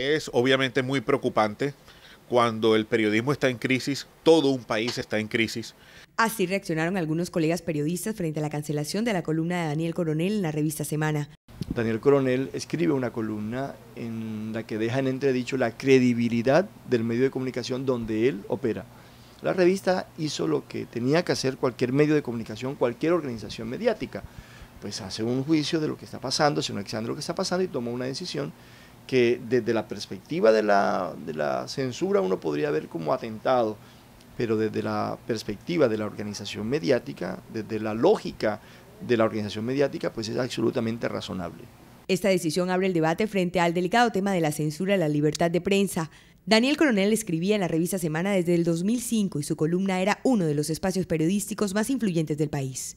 Es obviamente muy preocupante cuando el periodismo está en crisis, todo un país está en crisis. Así reaccionaron algunos colegas periodistas frente a la cancelación de la columna de Daniel Coronel en la revista Semana. Daniel Coronel escribe una columna en la que deja en entredicho la credibilidad del medio de comunicación donde él opera. La revista hizo lo que tenía que hacer cualquier medio de comunicación, cualquier organización mediática. Pues hace un juicio de lo que está pasando, hace un examen de lo que está pasando y toma una decisión que desde la perspectiva de la, censura uno podría ver como atentado, pero desde la perspectiva de la organización mediática, desde la lógica de la organización mediática, pues es absolutamente razonable. Esta decisión abre el debate frente al delicado tema de la censura y la libertad de prensa. Daniel Coronel escribía en la revista Semana desde el 2005 y su columna era uno de los espacios periodísticos más influyentes del país.